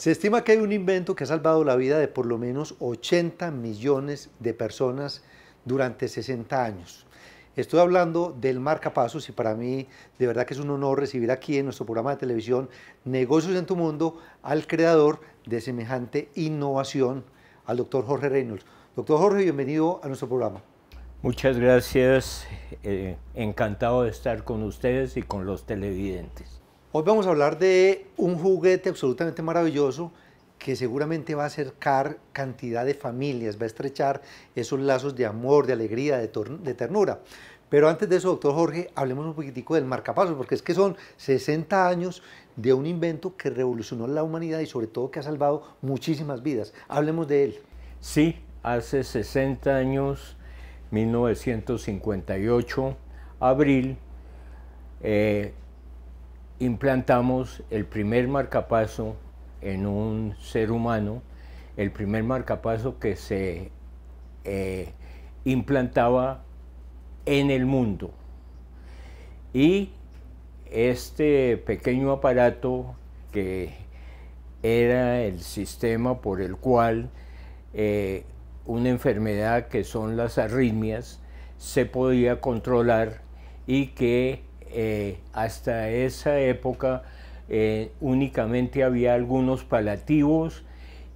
Se estima que hay un invento que ha salvado la vida de por lo menos 80 millones de personas durante 60 años. Estoy hablando del marcapasos y para mí de verdad que es un honor recibir aquí en nuestro programa de televisión Negocios en tu Mundo al creador de semejante innovación, al doctor Jorge Reynolds. Doctor Jorge, bienvenido a nuestro programa. Muchas gracias, eh, encantado de estar con ustedes y con los televidentes. Hoy vamos a hablar de un juguete absolutamente maravilloso que seguramente va a acercar cantidad de familias, va a estrechar esos lazos de amor, de alegría, de, ternura. Pero antes de eso, doctor Jorge, hablemos un poquitico del marcapasos, porque es que son 60 años de un invento que revolucionó la humanidad y sobre todo que ha salvado muchísimas vidas. Hablemos de él. Sí, hace 60 años, 1958, abril, eh, implantamos el primer marcapaso en un ser humano, el primer marcapaso que se eh, implantaba en el mundo. Y este pequeño aparato que era el sistema por el cual eh, una enfermedad que son las arritmias se podía controlar y que eh, hasta esa época eh, únicamente había algunos palativos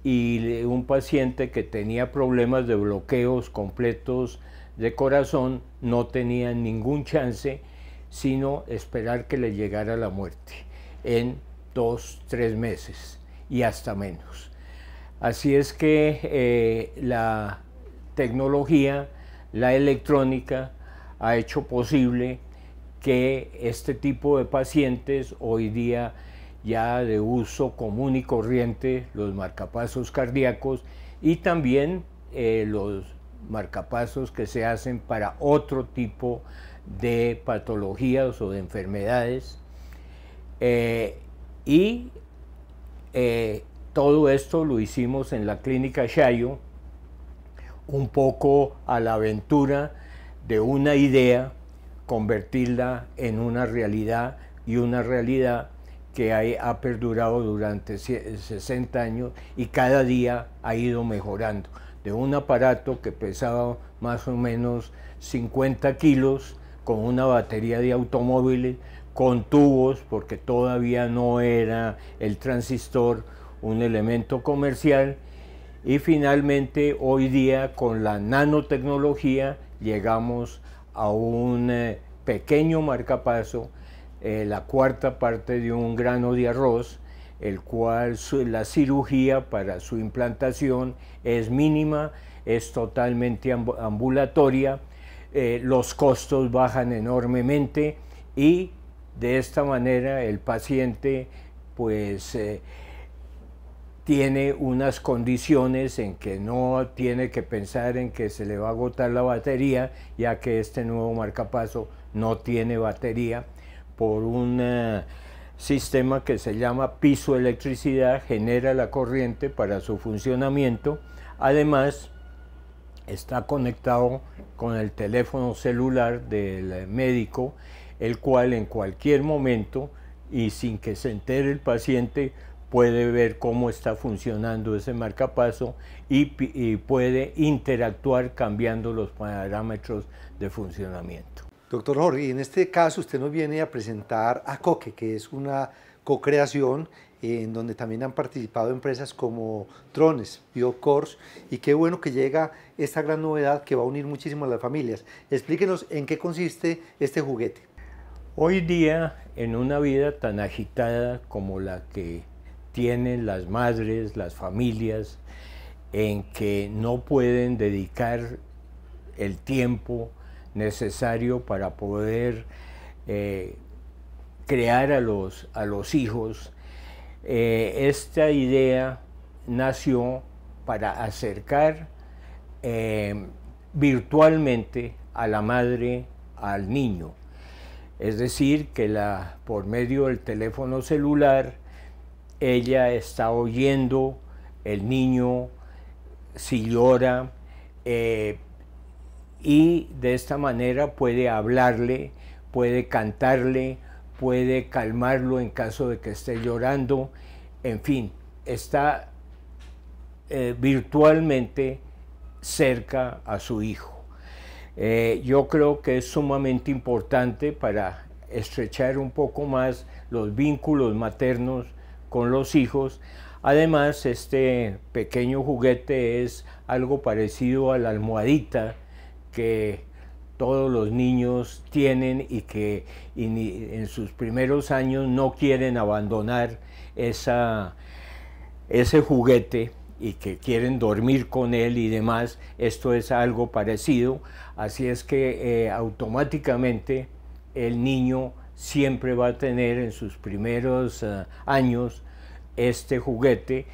y un paciente que tenía problemas de bloqueos completos de corazón no tenía ningún chance sino esperar que le llegara la muerte en dos, tres meses y hasta menos. Así es que eh, la tecnología, la electrónica, ha hecho posible que este tipo de pacientes hoy día ya de uso común y corriente, los marcapasos cardíacos y también eh, los marcapasos que se hacen para otro tipo de patologías o de enfermedades. Eh, y eh, todo esto lo hicimos en la clínica Shayo, un poco a la aventura de una idea convertirla en una realidad y una realidad que ha perdurado durante 60 eh, años y cada día ha ido mejorando. De un aparato que pesaba más o menos 50 kilos, con una batería de automóviles, con tubos, porque todavía no era el transistor un elemento comercial, y finalmente hoy día con la nanotecnología llegamos a un eh, pequeño marcapaso eh, la cuarta parte de un grano de arroz, el cual la cirugía para su implantación es mínima, es totalmente ambulatoria, eh, los costos bajan enormemente y de esta manera el paciente pues tiene unas condiciones en que no tiene que pensar en que se le va a agotar la batería, ya que este nuevo marcapaso no tiene batería, por un eh, sistema que se llama pisoelectricidad, genera la corriente para su funcionamiento. Además, está conectado con el teléfono celular del eh, médico, el cual en cualquier momento y sin que se entere el paciente puede ver cómo está funcionando ese marcapaso y, puede interactuar cambiando los parámetros de funcionamiento. Doctor Jorge, en este caso usted nos viene a presentar a Coque, que es una co-creación eh, en donde también han participado empresas como Trones, BioCores, y qué bueno que llega esta gran novedad que va a unir muchísimo a las familias. Explíquenos en qué consiste este juguete. Hoy día, en una vida tan agitada como la que tienen las madres, las familias, en que no pueden dedicar el tiempo necesario para poder eh, crear a los, hijos. Eh, esta idea nació para acercar em, virtualmente a la madre al niño. Es decir, que la, por medio del teléfono celular ella está oyendo, el niño si llora, eh, y de esta manera puede hablarle, puede cantarle, puede calmarlo en caso de que esté llorando, en fin, está eh, virtualmente cerca a su hijo. Eh, yo creo que es sumamente importante para estrechar un poco más los vínculos maternos con los hijos. Además, este pequeño juguete es algo parecido a la almohadita que todos los niños tienen y que en sus primeros años no quieren abandonar esa, ese juguete y que quieren dormir con él y demás, esto es algo parecido, así es que eh, automáticamente el niño siempre va a tener en sus primeros eh, años este juguete,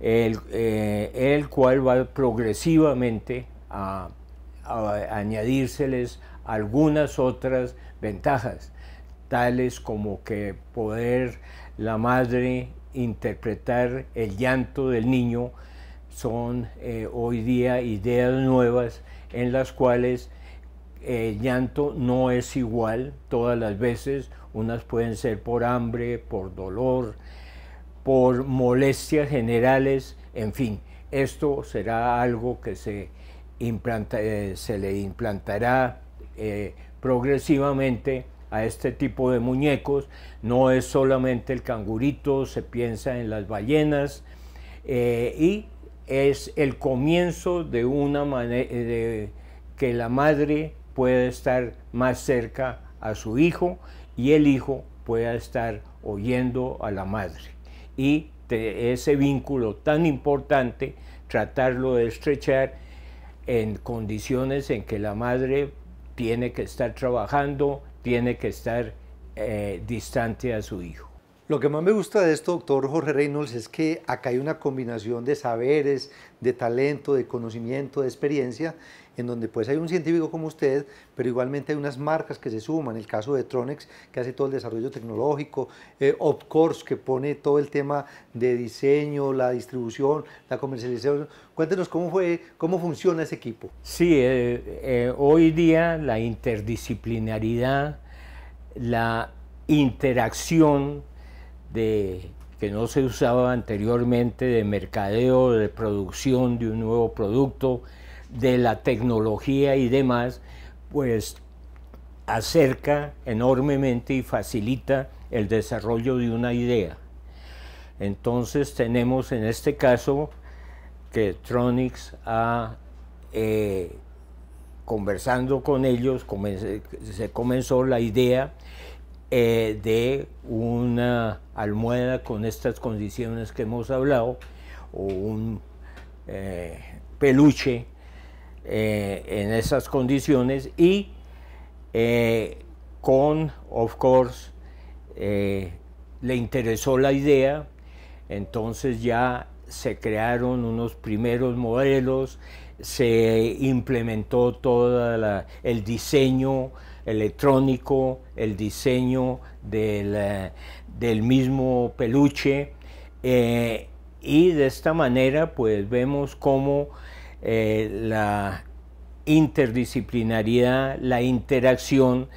el, eh, cual va progresivamente a, añadírseles algunas otras ventajas, tales como que poder la madre interpretar el llanto del niño son eh, hoy día ideas nuevas en las cuales el llanto no es igual todas las veces, unas pueden ser por hambre, por dolor, por molestias generales, en fin, esto será algo que se, implanta, eh, se le implantará eh, progresivamente a este tipo de muñecos. No es solamente el cangurito, se piensa en las ballenas eh, y es el comienzo de una manera que la madre pueda estar más cerca a su hijo y el hijo pueda estar oyendo a la madre. Y ese vínculo tan importante, tratarlo de estrechar en condiciones en que la madre tiene que estar trabajando, tiene que estar eh, distante a su hijo. Lo que más me gusta de esto, doctor Jorge Reynolds, es que acá hay una combinación de saberes, de talento, de conocimiento, de experiencia, en donde pues hay un científico como usted, pero igualmente hay unas marcas que se suman, el caso de Tronex, que hace todo el desarrollo tecnológico, eh, Opcourse, que pone todo el tema de diseño, la distribución, la comercialización. Cuéntenos cómo fue, cómo funciona ese equipo. Sí, eh, eh, hoy día la interdisciplinaridad, la interacción, de, que no se usaba anteriormente de mercadeo, de producción de un nuevo producto, de la tecnología y demás, pues acerca enormemente y facilita el desarrollo de una idea. Entonces tenemos en este caso que Tronix, eh, conversando con ellos, se comenzó la idea eh, de una almohada con estas condiciones que hemos hablado, o un eh, peluche eh, en esas condiciones y con, of course, le interesó la idea, entonces ya se crearon unos primeros modelos, se implementó todo el diseño electrónico, el diseño del, eh, mismo peluche eh, y de esta manera pues vemos cómo eh, la interdisciplinaridad, la interacción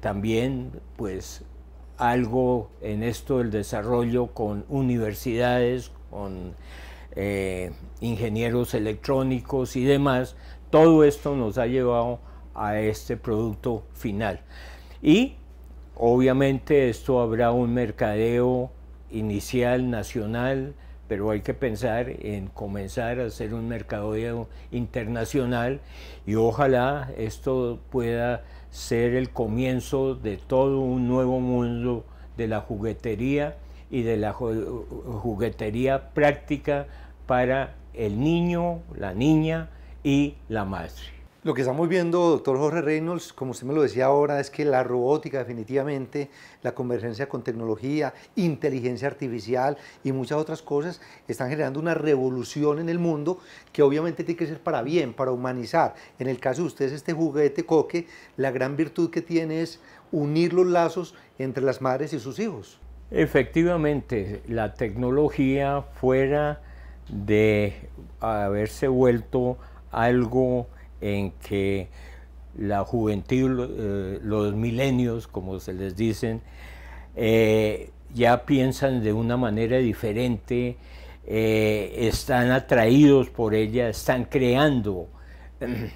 también pues algo en esto del desarrollo con universidades, con eh, ingenieros electrónicos y demás. Todo esto nos ha llevado a este producto final. Y obviamente esto habrá un mercadeo inicial nacional, pero hay que pensar en comenzar a hacer un mercadeo internacional y ojalá esto pueda ser el comienzo de todo un nuevo mundo de la juguetería y de la juguetería práctica para el niño, la niña y la madre. Lo que estamos viendo, doctor Jorge Reynolds, como usted me lo decía ahora, es que la robótica definitivamente, la convergencia con tecnología, inteligencia artificial y muchas otras cosas están generando una revolución en el mundo que obviamente tiene que ser para bien, para humanizar. En el caso de ustedes, este juguete coque, la gran virtud que tiene es unir los lazos entre las madres y sus hijos. Efectivamente, la tecnología fuera de haberse vuelto algo en que la juventud, eh, los milenios, como se les dicen, eh, ya piensan de una manera diferente, eh, están atraídos por ella, están creando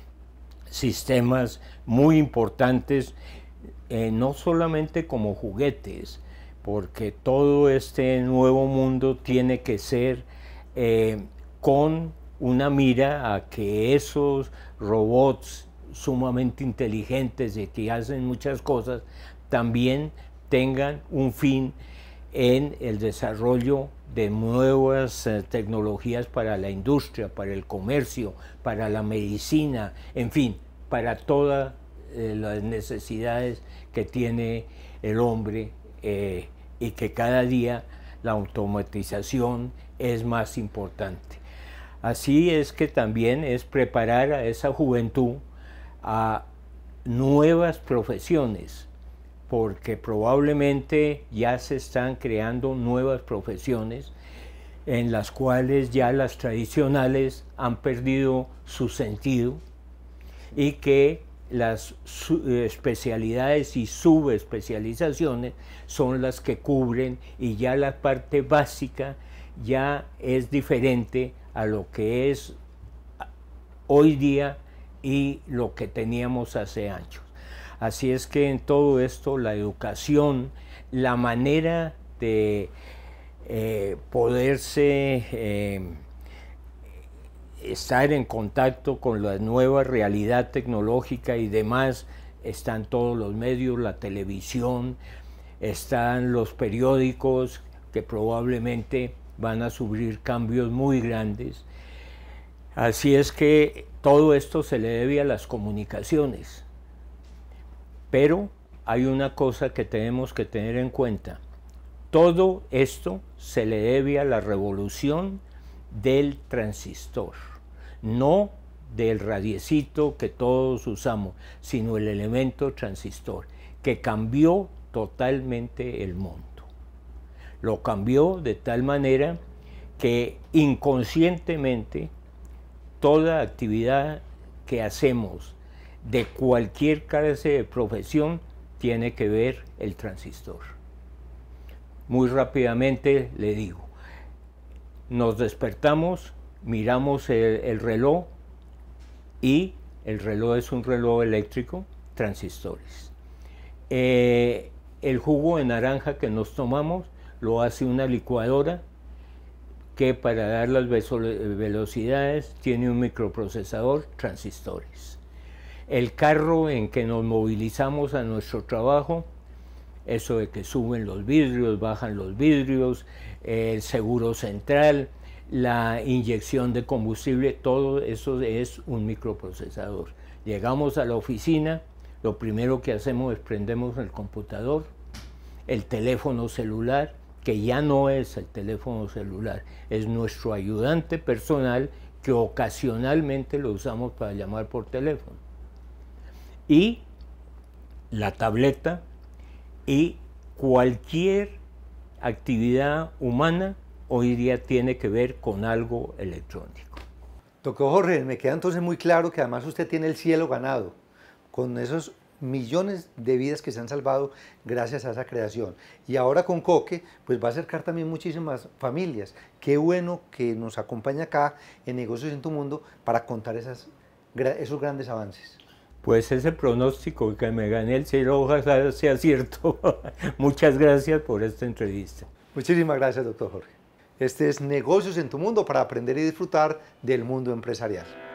sistemas muy importantes, no solamente como juguetes, porque todo este nuevo mundo tiene que ser eh, con una mira a que esos robots sumamente inteligentes y que hacen muchas cosas también tengan un fin en el desarrollo de nuevas eh, tecnologías para la industria, para el comercio, para la medicina, en fin, para todas eh, las necesidades que tiene el hombre y que cada día la automatización es más importante. Así es que también es preparar a esa juventud a nuevas profesiones, porque probablemente ya se están creando nuevas profesiones en las cuales ya las tradicionales han perdido su sentido y que las eh, especialidades y subespecializaciones son las que cubren y ya la parte básica ya es diferente a lo que es hoy día y lo que teníamos hace años. Así es que en todo esto la educación, la manera de eh, poderse eh, estar en contacto con la nueva realidad tecnológica y demás, están todos los medios, la televisión, están los periódicos que probablemente van a sufrir cambios muy grandes. Así es que todo esto se le debe a las comunicaciones. Pero hay una cosa que tenemos que tener en cuenta. Todo esto se le debe a la revolución del transistor no del radiecito que todos usamos, sino el elemento transistor, que cambió totalmente el mundo. Lo cambió de tal manera que inconscientemente toda actividad que hacemos de cualquier clase de profesión tiene que ver el transistor. Muy rápidamente le digo, nos despertamos miramos el, reloj y el reloj es un reloj eléctrico, transistores. Eh, el jugo de naranja que nos tomamos lo hace una licuadora que para dar las velocidades tiene un microprocesador, transistores. El carro en que nos movilizamos a nuestro trabajo, eso de que suben los vidrios, bajan los vidrios, el seguro central, la inyección de combustible, todo eso es un microprocesador. Llegamos a la oficina, lo primero que hacemos es prendemos el computador, el teléfono celular, que ya no es el teléfono celular, es nuestro ayudante personal que ocasionalmente lo usamos para llamar por teléfono. Y la tableta y cualquier actividad humana hoy día tiene que ver con algo electrónico. Doctor Jorge, me queda entonces muy claro que además usted tiene el cielo ganado con esos millones de vidas que se han salvado gracias a esa creación. Y ahora con Coque, pues va a acercar también muchísimas familias. Qué bueno que nos acompaña acá en Negocios en tu Mundo para contar esas, esos grandes avances. Pues ese pronóstico que me gané el cielo, ojalá sea cierto. Muchas gracias por esta entrevista. Muchísimas gracias, doctor Jorge. Este es Negocios en tu Mundo para aprender y disfrutar del mundo empresarial.